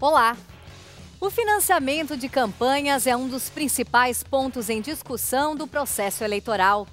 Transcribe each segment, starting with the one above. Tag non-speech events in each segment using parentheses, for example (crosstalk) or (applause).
Olá! O financiamento de campanhas é um dos principais pontos em discussão do processo eleitoral.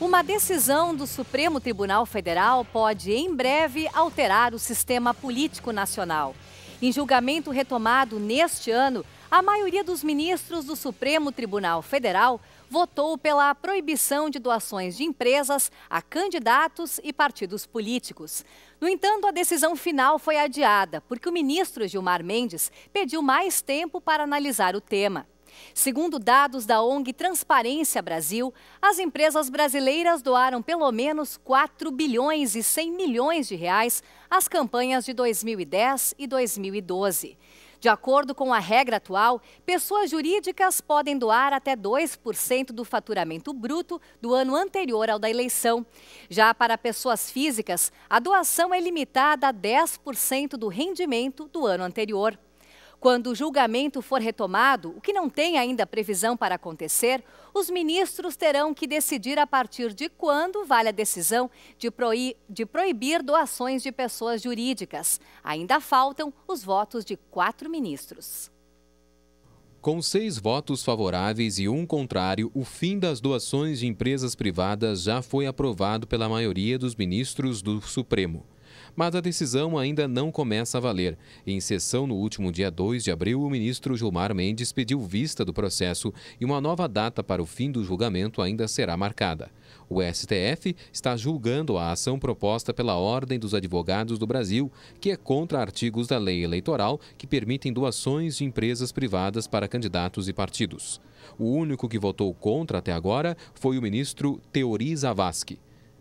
Uma decisão do Supremo Tribunal Federal pode, em breve, alterar o sistema político nacional. Em julgamento retomado neste ano, a maioria dos ministros do Supremo Tribunal Federal votou pela proibição de doações de empresas a candidatos e partidos políticos. No entanto, a decisão final foi adiada, porque o ministro Gilmar Mendes pediu mais tempo para analisar o tema. Segundo dados da ONG Transparência Brasil, as empresas brasileiras doaram pelo menos 4 bilhões e 100 milhões de reais às campanhas de 2010 e 2012. De acordo com a regra atual, pessoas jurídicas podem doar até 2% do faturamento bruto do ano anterior ao da eleição. Já para pessoas físicas, a doação é limitada a 10% do rendimento do ano anterior. Quando o julgamento for retomado, o que não tem ainda previsão para acontecer, os ministros terão que decidir a partir de quando vale a decisão de, de proibir doações de pessoas jurídicas. Ainda faltam os votos de quatro ministros. Com seis votos favoráveis e um contrário, o fim das doações de empresas privadas já foi aprovado pela maioria dos ministros do Supremo mas a decisão ainda não começa a valer. Em sessão no último dia 2 de abril, o ministro Gilmar Mendes pediu vista do processo e uma nova data para o fim do julgamento ainda será marcada. O STF está julgando a ação proposta pela Ordem dos Advogados do Brasil, que é contra artigos da lei eleitoral que permitem doações de empresas privadas para candidatos e partidos. O único que votou contra até agora foi o ministro Teori Zavascki.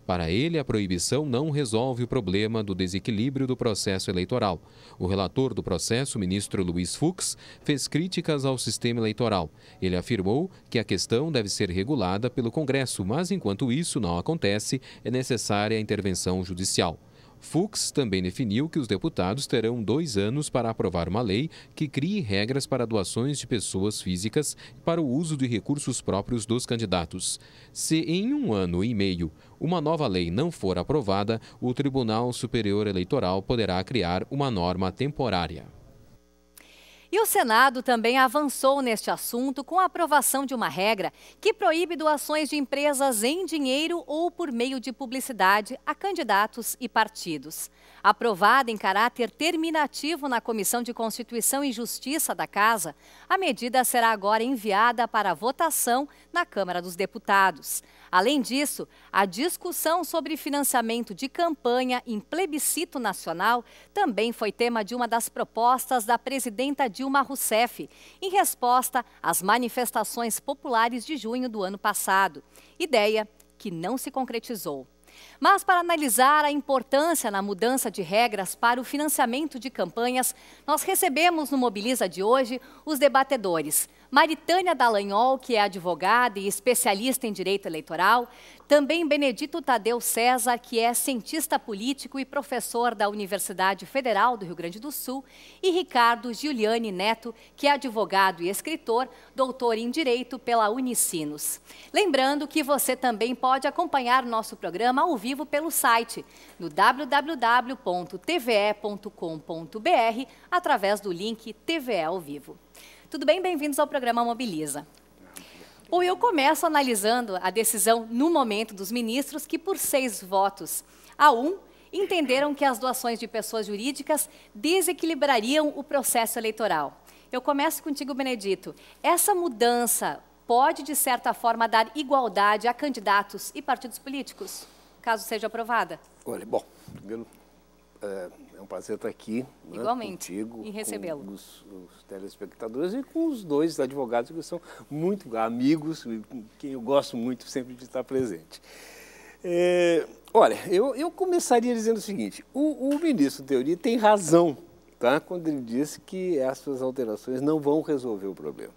Para ele, a proibição não resolve o problema do desequilíbrio do processo eleitoral. O relator do processo, ministro Luiz Fux, fez críticas ao sistema eleitoral. Ele afirmou que a questão deve ser regulada pelo Congresso, mas enquanto isso não acontece, é necessária a intervenção judicial. Fux também definiu que os deputados terão dois anos para aprovar uma lei que crie regras para doações de pessoas físicas para o uso de recursos próprios dos candidatos. Se em um ano e meio uma nova lei não for aprovada, o Tribunal Superior Eleitoral poderá criar uma norma temporária. E o Senado também avançou neste assunto com a aprovação de uma regra que proíbe doações de empresas em dinheiro ou por meio de publicidade a candidatos e partidos. Aprovada em caráter terminativo na Comissão de Constituição e Justiça da Casa, a medida será agora enviada para votação na Câmara dos Deputados. Além disso, a discussão sobre financiamento de campanha em plebiscito nacional também foi tema de uma das propostas da presidenta Dilma Rousseff, em resposta às manifestações populares de junho do ano passado. Ideia que não se concretizou. Mas para analisar a importância na mudança de regras para o financiamento de campanhas, nós recebemos no Mobiliza de hoje os debatedores Maritânia Dallagnol, que é advogada e especialista em direito eleitoral, também Benedito Tadeu César, que é cientista político e professor da Universidade Federal do Rio Grande do Sul, e Ricardo Giuliani Neto, que é advogado e escritor, doutor em direito pela Unicinos. Lembrando que você também pode acompanhar nosso programa ao vivo pelo site no www.tve.com.br através do link TV ao vivo. Tudo bem? Bem-vindos ao programa Mobiliza. Bom, eu começo analisando a decisão no momento dos ministros que, por seis votos a um, entenderam que as doações de pessoas jurídicas desequilibrariam o processo eleitoral. Eu começo contigo, Benedito. Essa mudança pode, de certa forma, dar igualdade a candidatos e partidos políticos, caso seja aprovada? Olha, bom, primeiro, é, é um prazer estar aqui. Né, Igualmente. Né, contigo, e recebê-lo. Com os, os, telespectadores e com os dois advogados que são muito amigos, que eu gosto muito sempre de estar presente. É, olha, eu, eu começaria dizendo o seguinte: o, o ministro Teori tem razão tá, quando ele disse que essas alterações não vão resolver o problema.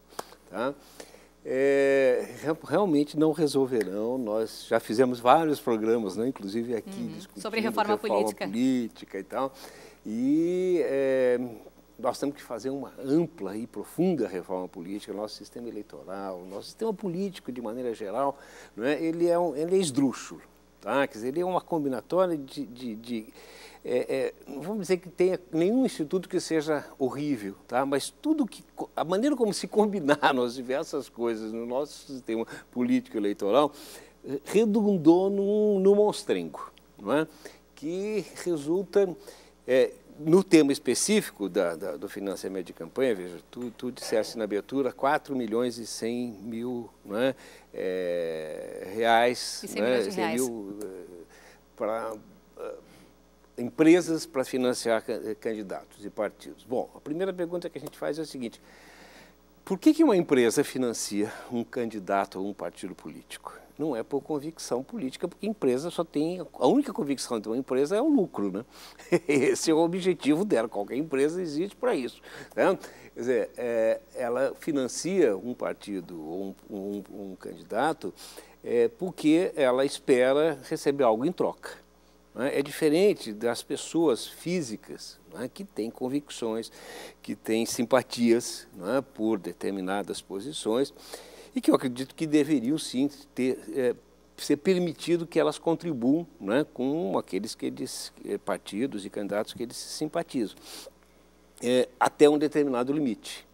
Tá? é, realmente não resolverão. Nós já fizemos vários programas, né, inclusive aqui, uhum. discutindo sobre reforma, reforma política. política e tal. E é, nós temos que fazer uma ampla e profunda reforma política. Nosso sistema eleitoral, nosso sistema político de maneira geral, é ele, é um, ele é esdrúxulo. Tá? Quer dizer, ele é uma combinatória de, de, de é, é, não vamos dizer que tenha nenhum instituto que seja horrível, tá? mas tudo que, a maneira como se combinaram as (laughs) diversas coisas no nosso sistema político eleitoral eh, redundou num, num monstrengo, não é? que resulta, é, no tema específico da, da, do financiamento de campanha, veja, tu, tu disseste na abertura 4 milhões e 100 mil né, é, reais, e 100 né, milhões de 100 reais. mil eh, para empresas para financiar eh, candidatos e partidos. Bom, a primeira pergunta que a gente faz é a seguinte: por que, que uma empresa financia um candidato ou um partido político? Não é por convicção política, porque empresa só tem. A única convicção de uma empresa é o lucro, né? (laughs) Esse é o objetivo dela. Qualquer empresa existe para isso. Né? Quer dizer, é, ela financia um partido ou um, um, um candidato é, porque ela espera receber algo em troca. Né? é diferente das pessoas físicas né, que têm convicções, que têm simpatias né, por determinadas posições e que eu acredito que deveriam sim ter, é, ser permitido que elas contribuam né, com aqueles que eles, é, partidos e candidatos que eles simpatizam, é, até um determinado limite.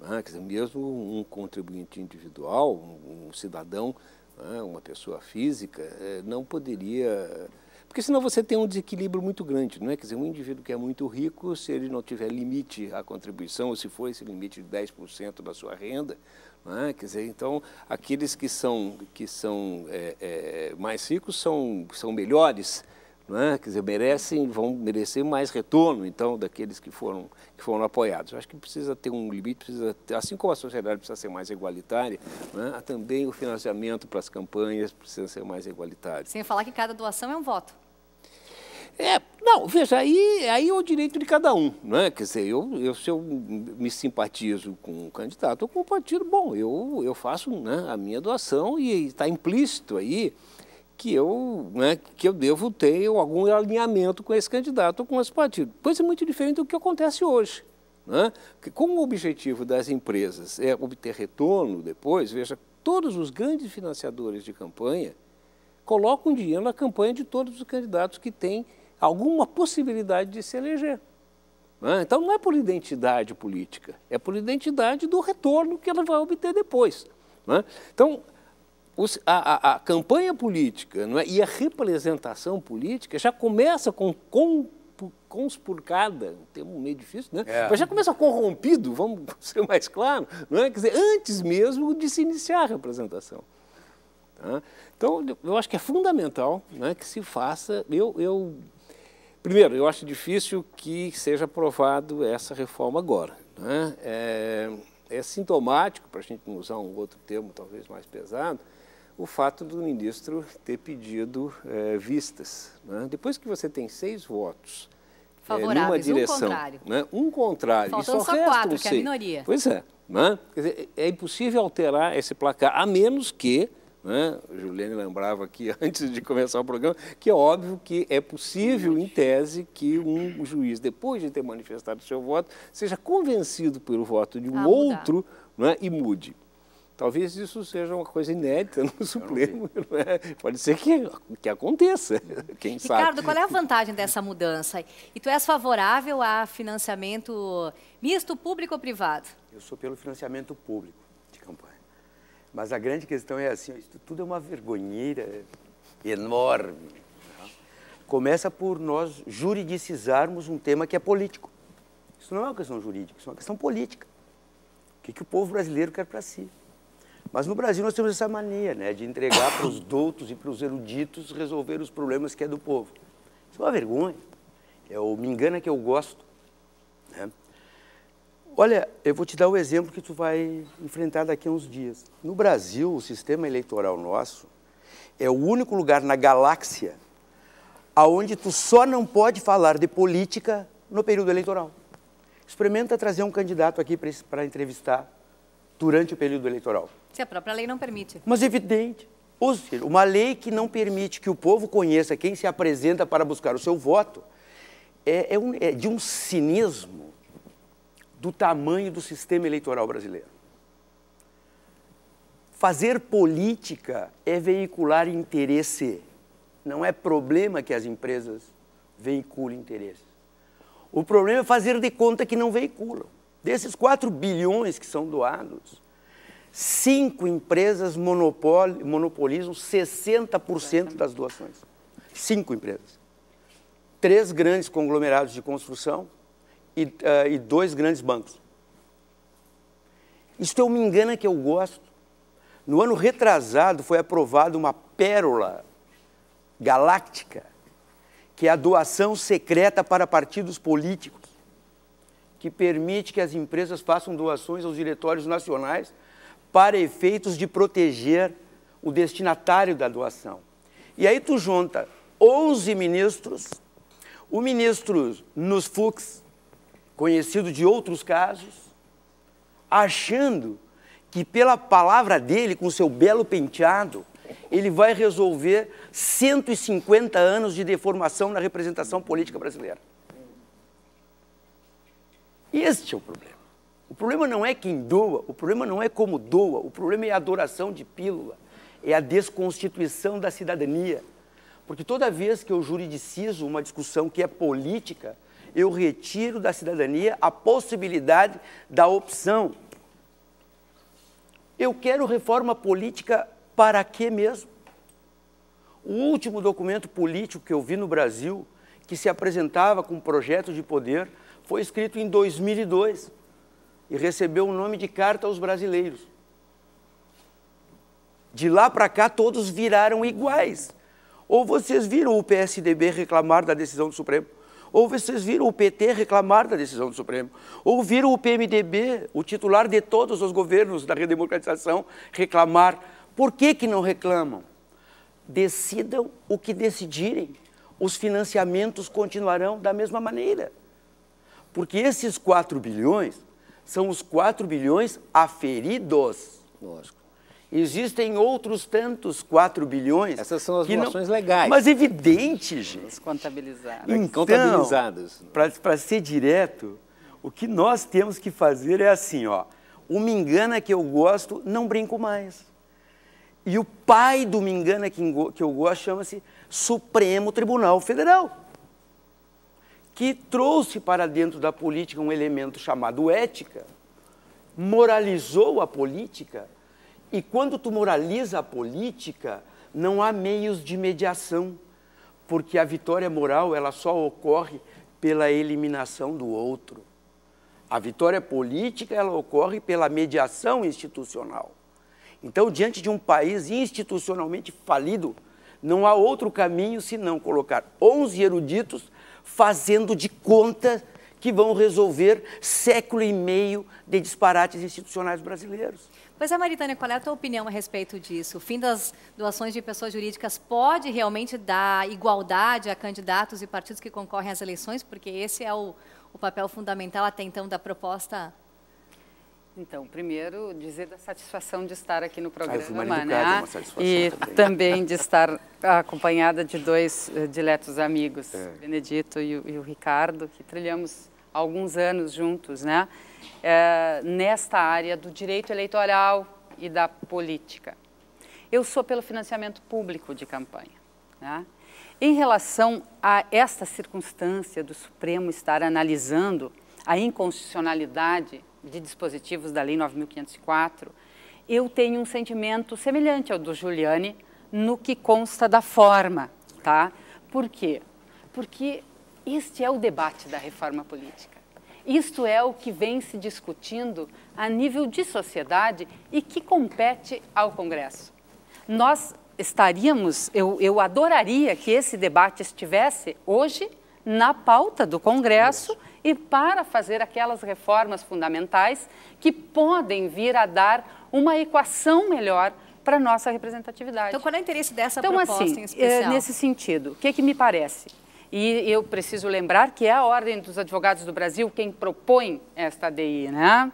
Né? quer dizer, mesmo um contribuinte individual, um, um cidadão, né? uma pessoa física, é, não poderia porque senão você tem um desequilíbrio muito grande, não é? Quer dizer, um indivíduo que é muito rico, se ele não tiver limite à contribuição, ou se for esse limite de 10% da sua renda, é? Quer dizer, então, aqueles que são, que são é, é, mais ricos são, são melhores né? quer dizer, merecem, vão merecer mais retorno, então, daqueles que foram, que foram apoiados. Eu acho que precisa ter um limite, precisa, assim como a sociedade precisa ser mais igualitária, né? também o financiamento para as campanhas precisa ser mais igualitário. Sem falar que cada doação é um voto. É, não, veja, aí, aí é o direito de cada um, é Quer dizer, eu, eu, se eu me simpatizo com um candidato ou com um partido, bom, eu, eu faço né, a minha doação e está implícito aí que eu, né, que eu devo ter algum alinhamento com esse candidato ou com esse partido. Pois é muito diferente do que acontece hoje. Né? Porque como o objetivo das empresas é obter retorno depois, veja, todos os grandes financiadores de campanha colocam dinheiro na campanha de todos os candidatos que têm alguma possibilidade de se eleger. Né? Então não é por identidade política, é por identidade do retorno que ela vai obter depois. Né? Então, a, a, a, campanha política é? e a representação política já começa com conspurcada, um termo meio difícil, né? É. Mas já começa corrompido, vamos (laughs) ser mais claro, não é? Quer dizer, antes mesmo de se iniciar a representação. Tá? Então, eu acho que é fundamental é que se faça. Eu, eu, primeiro, eu acho difícil que seja aprovado essa reforma agora. Né? É, é sintomático, para a gente não usar um outro termo talvez mais pesado, o fato do ministro ter pedido é, vistas. Né? Depois que você tem seis votos eh, Favoráveis, é, numa direção, um contrário, né? um contrário Faltando e é só, só quatro, que é a minoria. Pois é, né? dizer, é, é impossível alterar esse placar, a menos que né? Juliane lembrava aqui (laughs) antes de começar o programa, que é óbvio que é possível, em tese, que um juiz, depois de ter manifestado seu voto, seja convencido pelo voto de um ah, outro né? e mude. Talvez isso seja uma coisa inédita no Supremo. (laughs) É? Pode ser que, que aconteça, quem Ricardo, sabe. Ricardo, qual é a vantagem dessa mudança? E tu és favorável a financiamento misto, público ou privado? Eu sou pelo financiamento público de campanha. Mas a grande questão é assim, isso tudo é uma vergonheira enorme. Começa por nós juridicizarmos um tema que é político. Isso não é uma questão jurídica, isso é uma questão política. O que, que o povo brasileiro quer para si? Mas no Brasil nós temos essa mania né, de entregar para os doutos e para os eruditos resolver os problemas que é do povo. Isso é uma vergonha. É o me engana que eu gosto. Né? Olha, eu vou te dar o exemplo que tu vai enfrentar daqui a uns dias. No Brasil, o sistema eleitoral nosso é o único lugar na galáxia aonde tu só não pode falar de política no período eleitoral. Experimenta trazer um candidato aqui para entrevistar durante o período eleitoral. Se a própria lei não permite. Mas evidente. Ou seja, uma lei que não permite que o povo conheça quem se apresenta para buscar o seu voto é, é, um, é de um cinismo do tamanho do sistema eleitoral brasileiro. Fazer política é veicular interesse. Não é problema que as empresas veiculem interesse. O problema é fazer de conta que não veiculam. Desses 4 bilhões que são doados, cinco empresas monopolizam 60% das doações. Cinco empresas. Três grandes conglomerados de construção e, uh, e dois grandes bancos. Isto é uma engana que eu gosto. No ano retrasado foi aprovada uma pérola galáctica, que é a doação secreta para partidos políticos que permite que as empresas façam doações aos diretórios nacionais para efeitos de proteger o destinatário da doação. E aí tu junta 11 ministros, o ministro Nus Fux, conhecido de outros casos, achando que pela palavra dele, com seu belo penteado, ele vai resolver 150 anos de deformação na representação política brasileira. Este é o problema. O problema não é quem doa, o problema não é como doa, o problema é a adoração de pílula, é a desconstituição da cidadania. Porque toda vez que eu juridicizo uma discussão que é política, eu retiro da cidadania a possibilidade da opção. Eu quero reforma política para quê mesmo? O último documento político que eu vi no Brasil, que se apresentava com um projeto de poder, foi escrito em 2002 e recebeu o nome de Carta aos Brasileiros. De lá para cá, todos viraram iguais. Ou vocês viram o PSDB reclamar da decisão do Supremo, ou vocês viram o PT reclamar da decisão do Supremo, ou viram o PMDB, o titular de todos os governos da redemocratização, reclamar. Por que, que não reclamam? Decidam o que decidirem. Os financiamentos continuarão da mesma maneira. Porque esses 4 bilhões são os 4 bilhões aferidos. Lógico. Existem outros tantos 4 bilhões. Essas são as doações não... legais. Mas evidente, gente. contabilizadas. Então, contabilizadas. Para ser direto, o que nós temos que fazer é assim, ó. O me engana que eu gosto, não brinco mais. E o pai do me engana que eu gosto chama-se Supremo Tribunal Federal que trouxe para dentro da política um elemento chamado ética, moralizou a política, e quando tu moraliza a política, não há meios de mediação, porque a vitória moral ela só ocorre pela eliminação do outro. A vitória política ela ocorre pela mediação institucional. Então, diante de um país institucionalmente falido, não há outro caminho senão colocar 11 eruditos fazendo de conta que vão resolver século e meio de disparates institucionais brasileiros. Pois é, Maritânia, qual é a tua opinião a respeito disso? O fim das doações de pessoas jurídicas pode realmente dar igualdade a candidatos e partidos que concorrem às eleições? Porque esse é o, o papel fundamental até então da proposta então, primeiro, dizer da satisfação de estar aqui no ah, programa, ah, né? É e também. (laughs) também. de estar acompanhada de dois uh, diletos amigos, é. Benedito e o, e o, Ricardo, que trilhamos alguns anos juntos, né? Eh, nesta área do direito eleitoral e da política. Eu sou pelo financiamento público de campanha, né? Em relação a esta circunstância do Supremo estar analisando a inconstitucionalidade de dispositivos da Lei 9.504, eu tenho um sentimento semelhante ao do Giuliani no que consta da forma, tá? Por quê? Porque este é o debate da reforma política. Isto é o que vem se discutindo a nível de sociedade e que compete ao Congresso. Nós estaríamos, eu, eu adoraria que esse debate estivesse hoje na pauta do Congresso. Isso e para fazer aquelas reformas fundamentais que podem vir a dar uma equação melhor para nossa representatividade. Então, qual é o interesse dessa então, proposta assim, em especial? assim, nesse sentido, o que, que me parece? E eu preciso lembrar que é a Ordem dos Advogados do Brasil quem propõe esta DI, né?